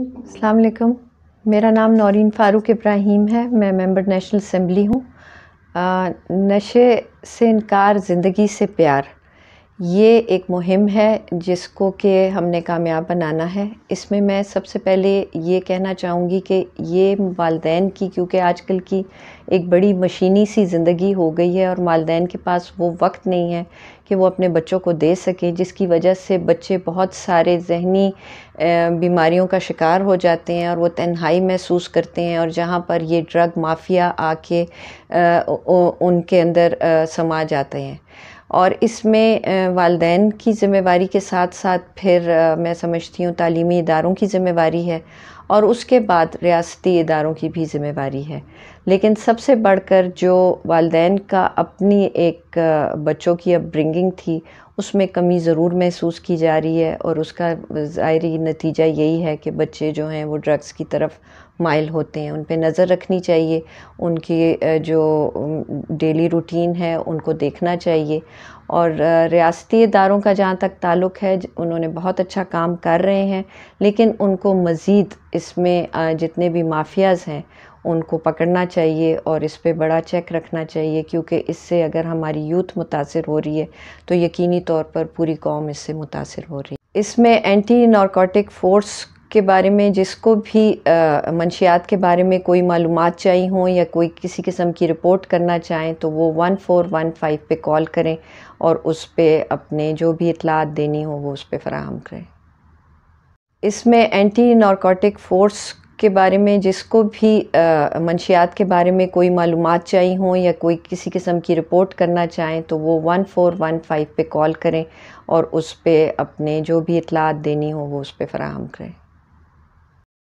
अस्सलाम वालेकुम मेरा नाम नौरीन फ़ारूक इब्राहिम है मैं मेंबर नेशनल असम्बली हूँ नशे से इनकार ज़िंदगी से प्यार ये एक मुहिम है जिसको कि हमने कामयाब बनाना है इसमें मैं सबसे पहले ये कहना चाहूँगी कि ये वालदेन की क्योंकि आजकल की एक बड़ी मशीनी सी ज़िंदगी हो गई है और वालदेन के पास वो वक्त नहीं है कि वो अपने बच्चों को दे सकें जिसकी वजह से बच्चे बहुत सारे जहनी बीमारियों का शिकार हो जाते हैं और वो तन्हाई महसूस करते हैं और जहाँ पर ये ड्रग माफिया आके उनके अंदर समा जाते हैं और इसमें वालदेन की ज़िम्मेवारी के साथ साथ फिर मैं समझती हूँ तालीमी इदारों की ज़िम्मेवारी है और उसके बाद रियासती इदारों की भी ज़िम्मेवारी है लेकिन सबसे बढ़कर जो वालदेन का अपनी एक बच्चों की अपब्रिंगिंग थी उसमें कमी ज़रूर महसूस की जा रही है और उसका ज़ाहरी नतीजा यही है कि बच्चे जो हैं वो ड्रग्स की तरफ माइल होते हैं उन पर नज़र रखनी चाहिए उनकी जो डेली रूटीन है उनको देखना चाहिए और रियासती इदारों का जहाँ तक ताल्लुक़ है उन्होंने बहुत अच्छा काम कर रहे हैं लेकिन उनको मज़ीद इसमें जितने भी माफियाज़ हैं उनको पकड़ना चाहिए और इस पर बड़ा चेक रखना चाहिए क्योंकि इससे अगर हमारी यूथ मुतासर हो रही है तो यकीनी तौर पर पूरी कौम इससे मुतासर हो रही है इसमें एंटी नारकोटिक फोर्स के बारे में जिसको भी मंशियात के बारे में कोई मालूम चाहिए हों या कोई किसी किस्म की रिपोर्ट करना चाहें तो वो वन फ़ोर वन फाइव पर कॉल करें और उस पर अपने जो भी इतलात देनी हो वो उस पर फ्राहम करें इसमें एंटी नारकोटिक फ़ोर्स के बारे में जिसको भी मंशियात के बारे में कोई मालूम चाहिए हों या कोई किसी किस्म की रिपोर्ट करना चाहें तो वो वन फ़ोर वन फ़ाइव पर कॉल करें और उस पर अपने जो भी इतलात देनी हो वो उस पर फ़राहम करें